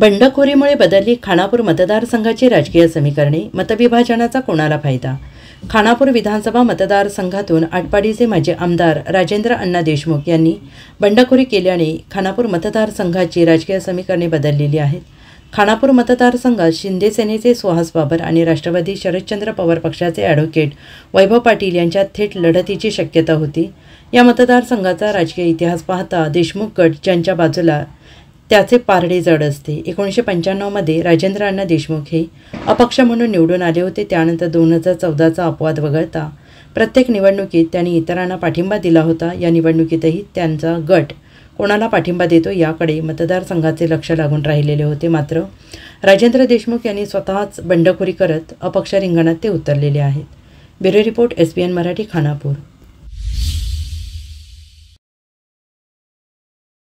बंडखोरीमुळे बदलली खानापूर मतदारसंघाची राजकीय समीकरणे मतविभाजनाचा कोणाला फायदा खानापूर विधानसभा मतदारसंघातून आटपाडीचे माजी आमदार राजेंद्र अण्णा देशमुख यांनी बंडखोरी केल्याने खानापूर मतदारसंघाची राजकीय समीकरणे बदललेली आहेत खानापूर मतदारसंघात शिंदे सेनेचे सुहास बाबर आणि राष्ट्रवादी शरदचंद्र पवार पक्षाचे ॲडव्होकेट वैभव पाटील यांच्यात थेट लढतीची शक्यता होती या मतदारसंघाचा राजकीय इतिहास पाहता देशमुख गट ज्यांच्या बाजूला त्याचे पारडे जड असते एकोणीसशे पंच्याण्णवमध्ये राजेंद्र अण्णा देशमुख हे अपक्ष म्हणून निवडून आले होते त्यानंतर दोन हजार चौदाचा अपवाद वगळता प्रत्येक निवडणुकीत त्यांनी इतरांना पाठिंबा दिला होता या निवडणुकीतही त्यांचा गट कोणाला पाठिंबा देतो याकडे मतदारसंघाचे लक्ष लागून राहिलेले होते मात्र राजेंद्र देशमुख यांनी स्वतःच बंडखोरी करत अपक्ष रिंगणात ते उतरलेले आहेत bureau report S B N Marathi Khanapur